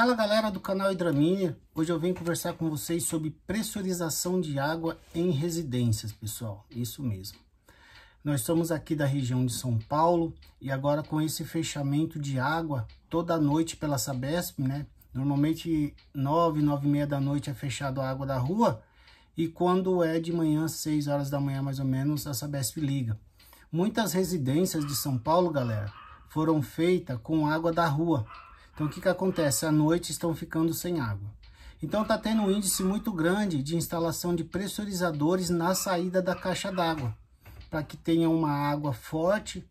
Fala galera do canal Hidramínia, hoje eu venho conversar com vocês sobre pressurização de água em residências, pessoal, isso mesmo. Nós somos aqui da região de São Paulo e agora com esse fechamento de água toda noite pela Sabesp, né? Normalmente 9, 9 e meia da noite é fechado a água da rua e quando é de manhã, 6 horas da manhã mais ou menos, a Sabesp liga. Muitas residências de São Paulo, galera, foram feitas com água da rua, então, o que, que acontece? À noite estão ficando sem água. Então, está tendo um índice muito grande de instalação de pressurizadores na saída da caixa d'água, para que tenha uma água forte,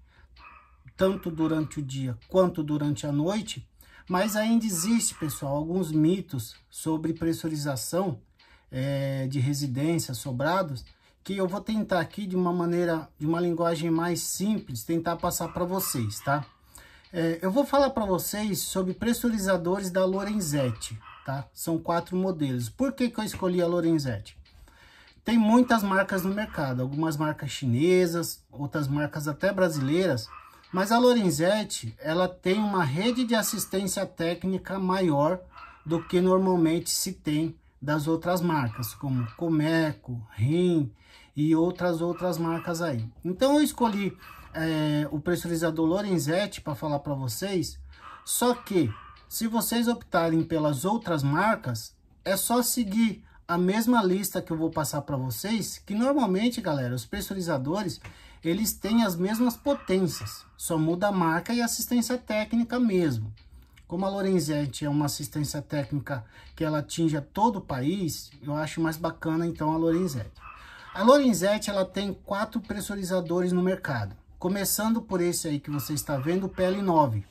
tanto durante o dia quanto durante a noite. Mas ainda existe, pessoal, alguns mitos sobre pressurização é, de residências, sobrados, que eu vou tentar aqui de uma maneira, de uma linguagem mais simples, tentar passar para vocês, tá? É, eu vou falar para vocês sobre pressurizadores da Lorenzetti, tá? São quatro modelos. Por que, que eu escolhi a Lorenzetti? Tem muitas marcas no mercado, algumas marcas chinesas, outras marcas até brasileiras, mas a Lorenzetti, ela tem uma rede de assistência técnica maior do que normalmente se tem das outras marcas, como Comeco, Rim e outras outras marcas aí. Então eu escolhi é, o pressurizador Lorenzetti para falar para vocês. Só que, se vocês optarem pelas outras marcas, é só seguir a mesma lista que eu vou passar para vocês, que normalmente, galera, os pressurizadores, eles têm as mesmas potências, só muda a marca e assistência técnica mesmo. Como a Lorenzetti é uma assistência técnica que ela atinge todo o país, eu acho mais bacana então a Lorenzetti. A Lorenzetti ela tem quatro pressurizadores no mercado. Começando por esse aí que você está vendo, o PL9.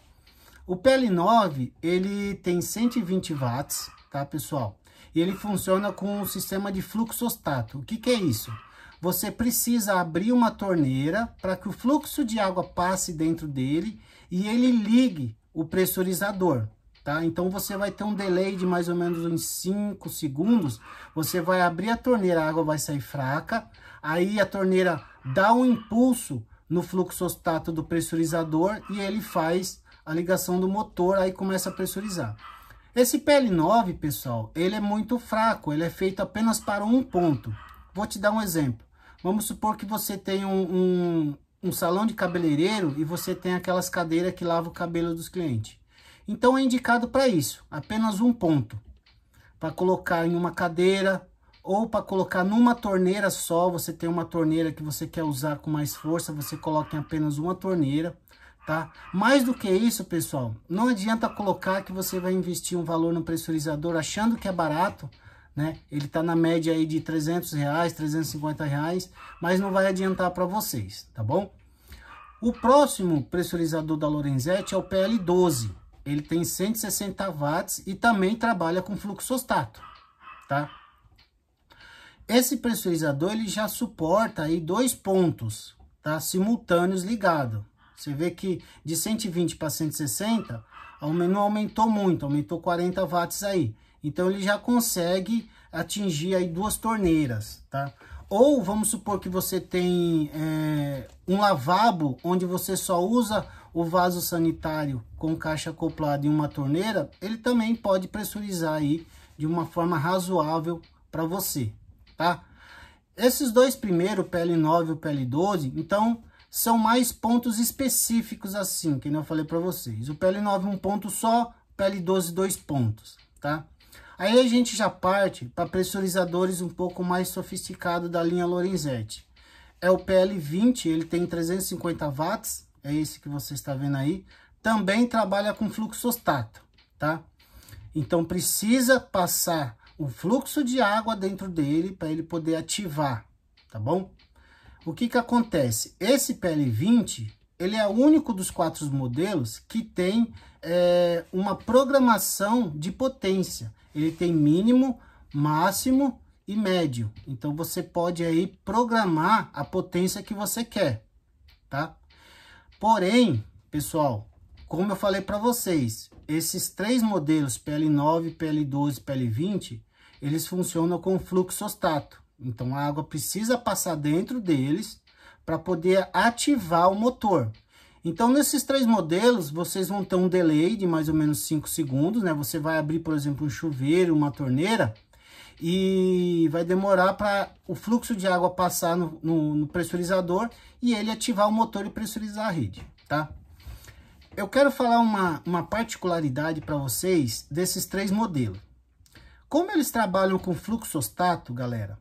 O PL9, ele tem 120 watts, tá, pessoal? E ele funciona com um sistema de fluxostato. O que, que é isso? Você precisa abrir uma torneira para que o fluxo de água passe dentro dele e ele ligue o pressurizador, tá? Então você vai ter um delay de mais ou menos uns 5 segundos. Você vai abrir a torneira, a água vai sair fraca, aí a torneira dá um impulso no fluxostato do pressurizador e ele faz a ligação do motor, aí começa a pressurizar. Esse PL9, pessoal, ele é muito fraco, ele é feito apenas para um ponto. Vou te dar um exemplo. Vamos supor que você tem um, um, um salão de cabeleireiro e você tem aquelas cadeiras que lavam o cabelo dos clientes. Então é indicado para isso, apenas um ponto. Para colocar em uma cadeira, ou para colocar numa torneira só, você tem uma torneira que você quer usar com mais força, você coloca em apenas uma torneira, tá? Mais do que isso, pessoal, não adianta colocar que você vai investir um valor no pressurizador achando que é barato, né? Ele tá na média aí de 300 reais, 350 reais, mas não vai adiantar para vocês, tá bom? O próximo pressurizador da Lorenzetti é o PL12. Ele tem 160 watts e também trabalha com fluxostato, tá? Esse pressurizador ele já suporta aí dois pontos, tá? Simultâneos ligado. Você vê que de 120 para 160 não aumentou muito, aumentou 40 watts aí. Então ele já consegue atingir aí duas torneiras, tá? Ou vamos supor que você tem é, um lavabo onde você só usa o vaso sanitário com caixa acoplada em uma torneira, ele também pode pressurizar aí de uma forma razoável para você tá? Esses dois primeiros, o PL9 e o PL12, então são mais pontos específicos assim, que eu falei para vocês. O PL9 um ponto só, PL12 dois pontos, tá? Aí a gente já parte para pressurizadores um pouco mais sofisticados da linha Lorenzetti. É o PL20, ele tem 350 watts, é esse que você está vendo aí. Também trabalha com fluxostato, tá? Então precisa passar o fluxo de água dentro dele para ele poder ativar, tá bom? O que que acontece? Esse PL20, ele é o único dos quatro modelos que tem é, uma programação de potência. Ele tem mínimo, máximo e médio. Então, você pode aí programar a potência que você quer, tá? Porém, pessoal, como eu falei para vocês, esses três modelos, PL9, PL12, PL20, eles funcionam com fluxo estático. Então, a água precisa passar dentro deles para poder ativar o motor. Então, nesses três modelos, vocês vão ter um delay de mais ou menos 5 segundos, né? Você vai abrir, por exemplo, um chuveiro, uma torneira, e vai demorar para o fluxo de água passar no, no, no, pressurizador e ele ativar o motor e pressurizar a rede, tá? Eu quero falar uma, uma particularidade para vocês desses três modelos. Como eles trabalham com fluxostato, galera,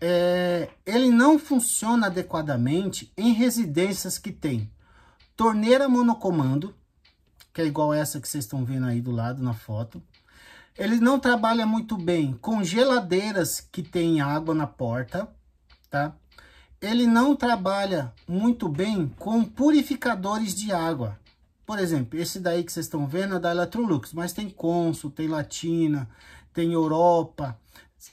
é, ele não funciona adequadamente em residências que tem torneira monocomando, que é igual essa que vocês estão vendo aí do lado na foto. Ele não trabalha muito bem com geladeiras que tem água na porta, tá? Ele não trabalha muito bem com purificadores de água. Por exemplo, esse daí que vocês estão vendo é da Electrolux, mas tem Consul, tem Latina, tem Europa.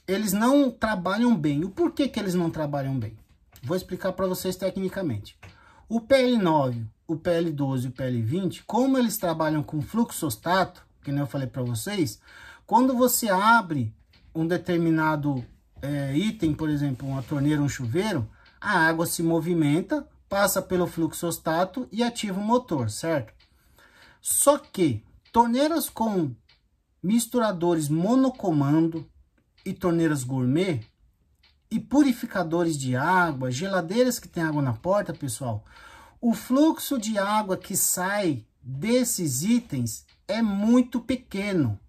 Eles não trabalham bem. O porquê que eles não trabalham bem? Vou explicar para vocês tecnicamente. O PL9, o PL12 e o PL20, como eles trabalham com fluxostato, que nem eu falei para vocês, quando você abre um determinado é, item, por exemplo, uma torneira, um chuveiro, a água se movimenta, passa pelo fluxostato e ativa o motor, certo? Só que torneiras com misturadores monocomando e torneiras gourmet e purificadores de água, geladeiras que tem água na porta, pessoal, o fluxo de água que sai desses itens é muito pequeno. O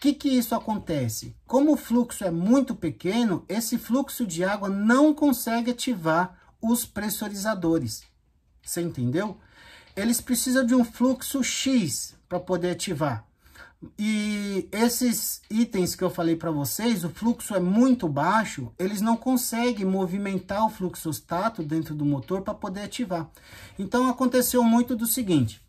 que, que isso acontece? Como o fluxo é muito pequeno, esse fluxo de água não consegue ativar os pressurizadores. Você entendeu? Eles precisam de um fluxo X para poder ativar. E esses itens que eu falei para vocês, o fluxo é muito baixo, eles não conseguem movimentar o fluxostato dentro do motor para poder ativar. Então aconteceu muito do seguinte,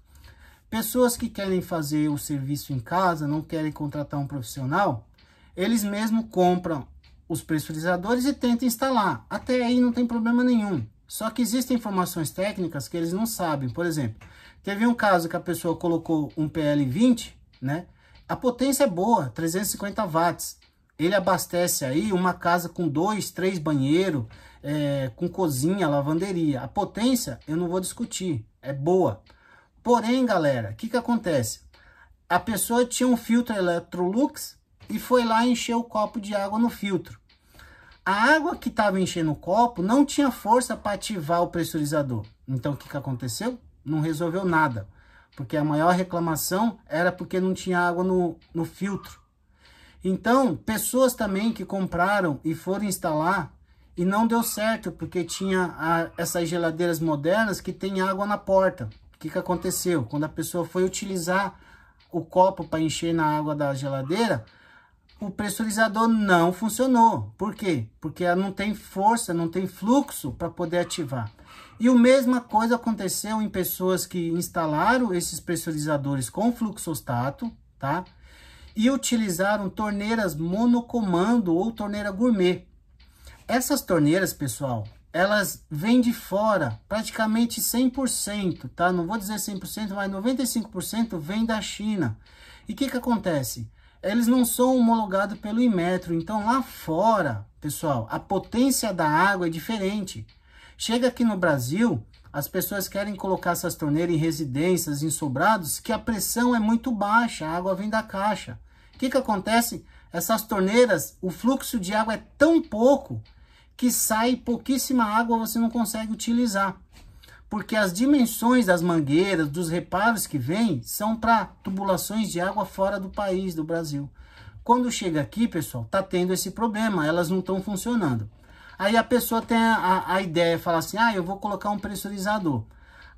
pessoas que querem fazer o serviço em casa, não querem contratar um profissional, eles mesmos compram os pressurizadores e tentam instalar. Até aí não tem problema nenhum. Só que existem informações técnicas que eles não sabem. Por exemplo, teve um caso que a pessoa colocou um PL20, né? A potência é boa, 350 watts. Ele abastece aí uma casa com dois, três banheiros, é, com cozinha, lavanderia. A potência eu não vou discutir, é boa. Porém, galera, o que, que acontece? A pessoa tinha um filtro Electrolux e foi lá encher o copo de água no filtro. A água que estava enchendo o copo não tinha força para ativar o pressurizador. Então, o que, que aconteceu? Não resolveu nada porque a maior reclamação era porque não tinha água no, no filtro. Então, pessoas também que compraram e foram instalar e não deu certo, porque tinha a, essas geladeiras modernas que tem água na porta. O que, que aconteceu? Quando a pessoa foi utilizar o copo para encher na água da geladeira, o pressurizador não funcionou. Por quê? Porque ela não tem força, não tem fluxo para poder ativar. E a mesma coisa aconteceu em pessoas que instalaram esses pressurizadores com fluxostato, tá? E utilizaram torneiras monocomando ou torneira gourmet. Essas torneiras, pessoal, elas vêm de fora, praticamente 100%, tá? Não vou dizer 100%, mas 95% vem da China. E o que que acontece? Eles não são homologados pelo Inmetro, então lá fora, pessoal, a potência da água é diferente. Chega aqui no Brasil, as pessoas querem colocar essas torneiras em residências, em sobrados, que a pressão é muito baixa, a água vem da caixa. O que, que acontece? Essas torneiras, o fluxo de água é tão pouco que sai pouquíssima água, você não consegue utilizar. Porque as dimensões das mangueiras, dos reparos que vêm, são para tubulações de água fora do país, do Brasil. Quando chega aqui, pessoal, tá tendo esse problema, elas não estão funcionando. Aí a pessoa tem a, a ideia, fala assim, ah, eu vou colocar um pressurizador.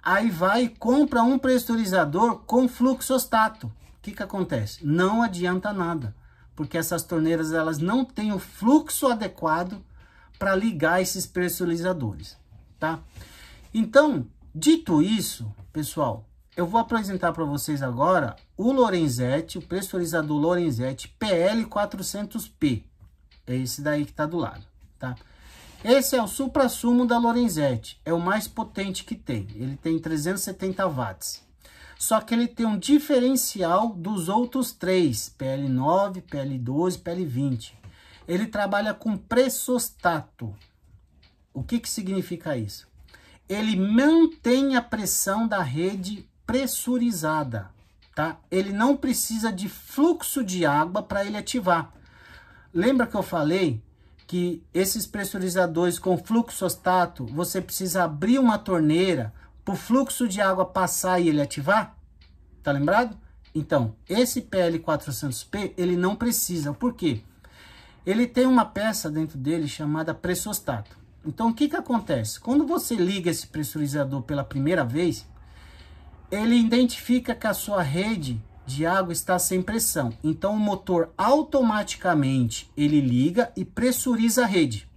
Aí vai e compra um pressurizador com fluxostato. O que, que acontece? Não adianta nada, porque essas torneiras elas não têm o fluxo adequado para ligar esses pressurizadores, tá? Então, dito isso, pessoal, eu vou apresentar para vocês agora o Lorenzetti, o pressurizador Lorenzetti PL400P. É esse daí que está do lado, tá? Esse é o supra-sumo da Lorenzetti, é o mais potente que tem, ele tem 370 watts. Só que ele tem um diferencial dos outros três, PL9, PL12, PL20. Ele trabalha com pressostato. O que, que significa isso? Ele mantém a pressão da rede pressurizada, tá? Ele não precisa de fluxo de água para ele ativar. Lembra que eu falei que esses pressurizadores com fluxo ostato, você precisa abrir uma torneira para o fluxo de água passar e ele ativar? Tá lembrado? Então, esse PL400P, ele não precisa. Por quê? Ele tem uma peça dentro dele chamada pressostato. Então, o que, que acontece? Quando você liga esse pressurizador pela primeira vez, ele identifica que a sua rede de água está sem pressão. Então o motor automaticamente ele liga e pressuriza a rede.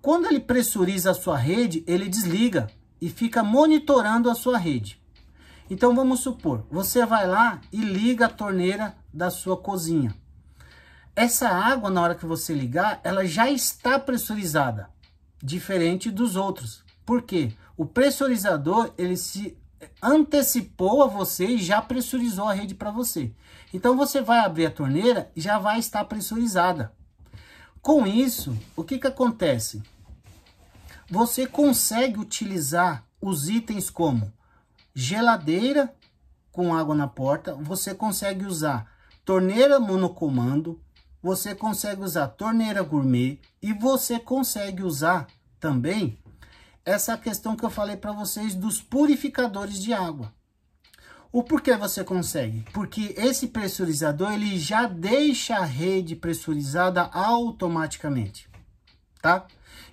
Quando ele pressuriza a sua rede, ele desliga e fica monitorando a sua rede. Então vamos supor, você vai lá e liga a torneira da sua cozinha. Essa água, na hora que você ligar, ela já está pressurizada, diferente dos outros. Por quê? O pressurizador, ele se antecipou a você e já pressurizou a rede para você. Então você vai abrir a torneira e já vai estar pressurizada. Com isso, o que, que acontece? Você consegue utilizar os itens como geladeira com água na porta, você consegue usar torneira monocomando, você consegue usar torneira gourmet e você consegue usar também essa é questão que eu falei para vocês dos purificadores de água. O porquê você consegue? Porque esse pressurizador ele já deixa a rede pressurizada automaticamente, tá?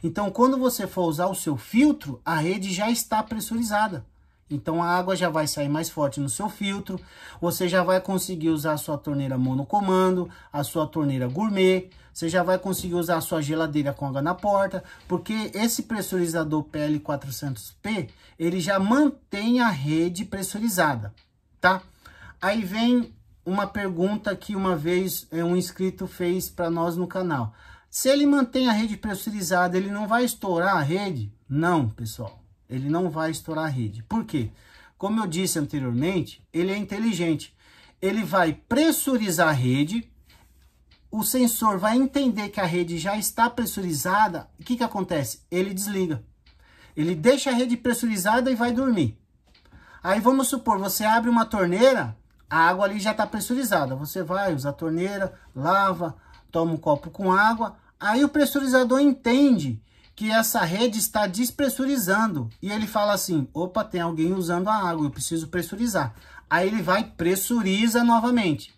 Então, quando você for usar o seu filtro, a rede já está pressurizada. Então a água já vai sair mais forte no seu filtro, você já vai conseguir usar a sua torneira monocomando, a sua torneira gourmet, você já vai conseguir usar a sua geladeira com água na porta, porque esse pressurizador PL400P, ele já mantém a rede pressurizada, tá? Aí vem uma pergunta que uma vez eh, um inscrito fez para nós no canal. Se ele mantém a rede pressurizada, ele não vai estourar a rede? Não, pessoal. Ele não vai estourar a rede. Por quê? Como eu disse anteriormente, ele é inteligente. Ele vai pressurizar a rede, o sensor vai entender que a rede já está pressurizada, o que, que acontece? Ele desliga. Ele deixa a rede pressurizada e vai dormir. Aí vamos supor, você abre uma torneira, a água ali já está pressurizada. Você vai, usa a torneira, lava, toma um copo com água. Aí o pressurizador entende que essa rede está despressurizando. E ele fala assim, opa, tem alguém usando a água, eu preciso pressurizar. Aí ele vai pressuriza novamente.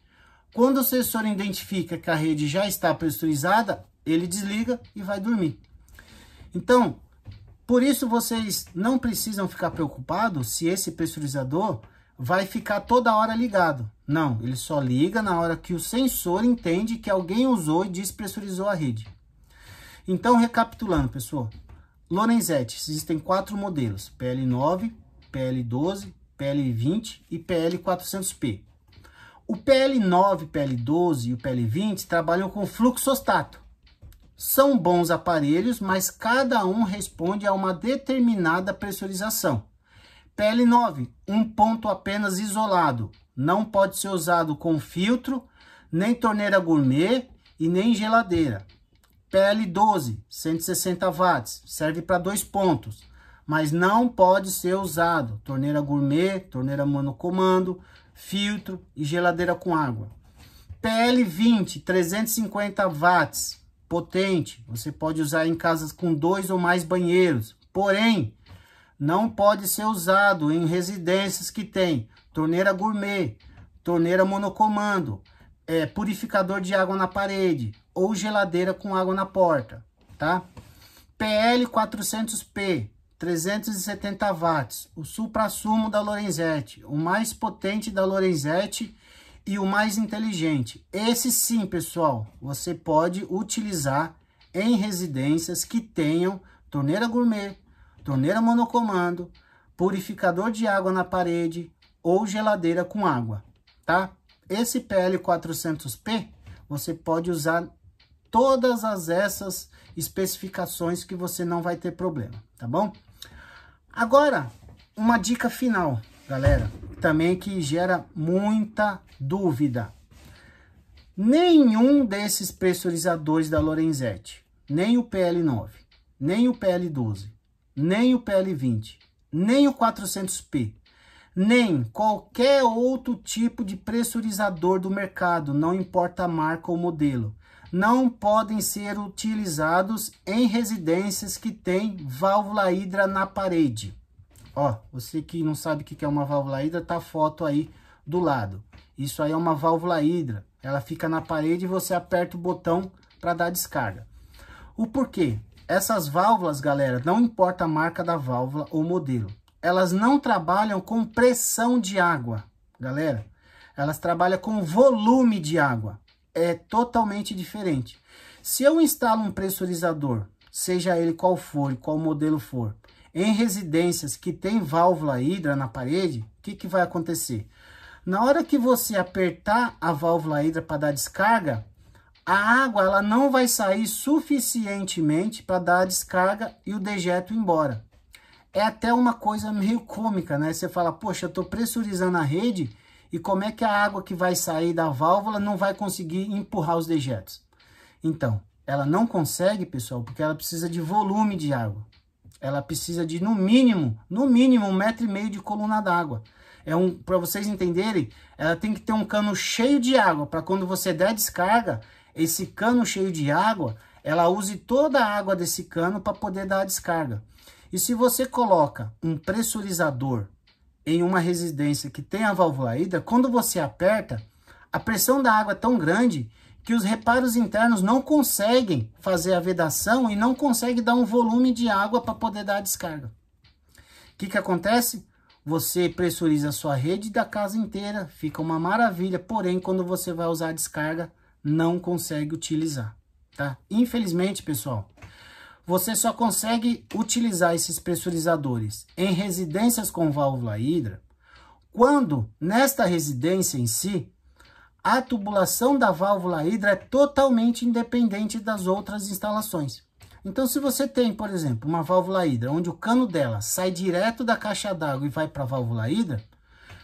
Quando o sensor identifica que a rede já está pressurizada, ele desliga e vai dormir. Então, por isso vocês não precisam ficar preocupados se esse pressurizador vai ficar toda hora ligado. Não, ele só liga na hora que o sensor entende que alguém usou e despressurizou a rede. Então, recapitulando, pessoal. Lorenzetti, existem quatro modelos, PL9, PL12, PL20 e PL400P. O PL9, PL12 e o PL20 trabalham com fluxostato. São bons aparelhos, mas cada um responde a uma determinada pressurização. PL9, um ponto apenas isolado, não pode ser usado com filtro, nem torneira gourmet e nem geladeira. PL12, 160 watts, serve para dois pontos, mas não pode ser usado. Torneira gourmet, torneira monocomando, filtro e geladeira com água. PL20, 350 watts, potente, você pode usar em casas com dois ou mais banheiros, porém, não pode ser usado em residências que tem torneira gourmet, torneira monocomando, é, purificador de água na parede, ou geladeira com água na porta, tá? PL 400P, 370 watts, o supra-sumo da Lorenzetti, o mais potente da Lorenzetti e o mais inteligente. Esse sim, pessoal, você pode utilizar em residências que tenham torneira gourmet, torneira monocomando, purificador de água na parede ou geladeira com água, tá? Esse PL400P você pode usar todas as, essas especificações que você não vai ter problema, tá bom? Agora, uma dica final, galera, também que gera muita dúvida. Nenhum desses pressurizadores da Lorenzetti, nem o PL9, nem o PL12, nem o PL20, nem o 400P, nem qualquer outro tipo de pressurizador do mercado, não importa a marca ou modelo, não podem ser utilizados em residências que têm válvula hidra na parede. Ó, você que não sabe o que é uma válvula hidra, tá a foto aí do lado. Isso aí é uma válvula hidra. Ela fica na parede e você aperta o botão para dar descarga. O porquê? Essas válvulas, galera, não importa a marca da válvula ou modelo. Elas não trabalham com pressão de água, galera. Elas trabalham com volume de água é totalmente diferente. Se eu instalo um pressurizador, seja ele qual for e qual modelo for, em residências que tem válvula hidra na parede, o que, que vai acontecer? Na hora que você apertar a válvula hidra para dar descarga, a água ela não vai sair suficientemente para dar a descarga e o dejeto embora. É até uma coisa meio cômica, né? Você fala, poxa, eu estou pressurizando a rede e como é que a água que vai sair da válvula não vai conseguir empurrar os dejetos? Então, ela não consegue, pessoal, porque ela precisa de volume de água. Ela precisa de, no mínimo, no mínimo, um metro e meio de coluna d'água. É um, para vocês entenderem, ela tem que ter um cano cheio de água, para quando você der descarga, esse cano cheio de água, ela use toda a água desse cano para poder dar a descarga. E se você coloca um pressurizador em uma residência que tem a válvula ida, quando você aperta, a pressão da água é tão grande que os reparos internos não conseguem fazer a vedação e não conseguem dar um volume de água para poder dar a descarga. O que, que acontece? Você pressuriza a sua rede da casa inteira, fica uma maravilha, porém, quando você vai usar a descarga, não consegue utilizar, tá? Infelizmente, pessoal, você só consegue utilizar esses pressurizadores em residências com válvula hidra quando, nesta residência em si, a tubulação da válvula hidra é totalmente independente das outras instalações. Então, se você tem, por exemplo, uma válvula hidra, onde o cano dela sai direto da caixa d'água e vai para a válvula hidra,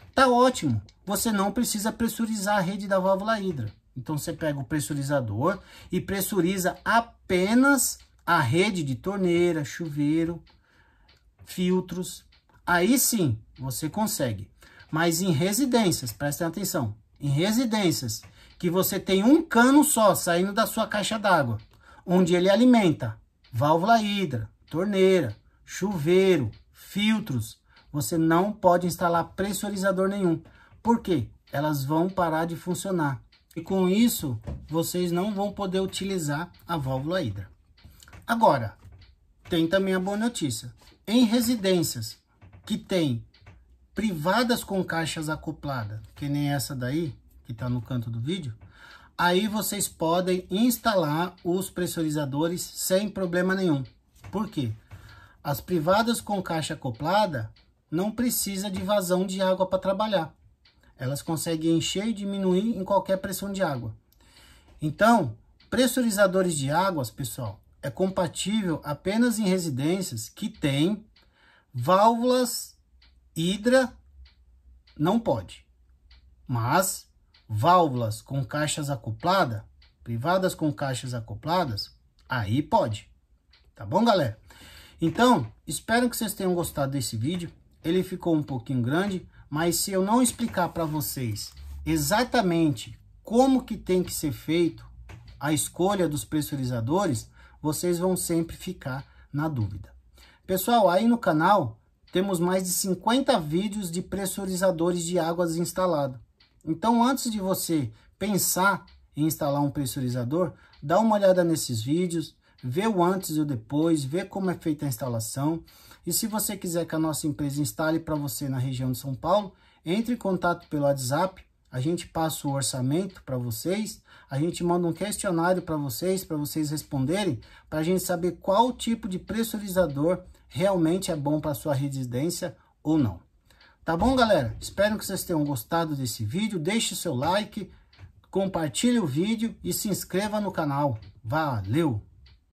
está ótimo, você não precisa pressurizar a rede da válvula hidra. Então, você pega o pressurizador e pressuriza apenas a rede de torneira, chuveiro, filtros. Aí sim, você consegue. Mas em residências, prestem atenção, em residências que você tem um cano só saindo da sua caixa d'água, onde ele alimenta válvula hidra, torneira, chuveiro, filtros, você não pode instalar pressurizador nenhum. Por quê? Elas vão parar de funcionar. E com isso, vocês não vão poder utilizar a válvula hidra. Agora, tem também a boa notícia. Em residências que tem privadas com caixas acopladas, que nem essa daí, que está no canto do vídeo, aí vocês podem instalar os pressurizadores sem problema nenhum. Por quê? As privadas com caixa acoplada não precisa de vazão de água para trabalhar. Elas conseguem encher e diminuir em qualquer pressão de água. Então, pressurizadores de águas, pessoal, é compatível apenas em residências que têm válvulas hidra, não pode. Mas válvulas com caixas acopladas, privadas com caixas acopladas, aí pode. Tá bom, galera? Então, espero que vocês tenham gostado desse vídeo. Ele ficou um pouquinho grande, mas se eu não explicar para vocês exatamente como que tem que ser feito a escolha dos pressurizadores, vocês vão sempre ficar na dúvida. Pessoal, aí no canal temos mais de 50 vídeos de pressurizadores de águas instalados. Então, antes de você pensar em instalar um pressurizador, dá uma olhada nesses vídeos, vê o antes e o depois, vê como é feita a instalação. E se você quiser que a nossa empresa instale para você na região de São Paulo, entre em contato pelo WhatsApp a gente passa o orçamento para vocês, a gente manda um questionário para vocês, para vocês responderem, para a gente saber qual tipo de pressurizador realmente é bom para sua residência ou não. Tá bom, galera? Espero que vocês tenham gostado desse vídeo. Deixe seu like, compartilhe o vídeo e se inscreva no canal. Valeu!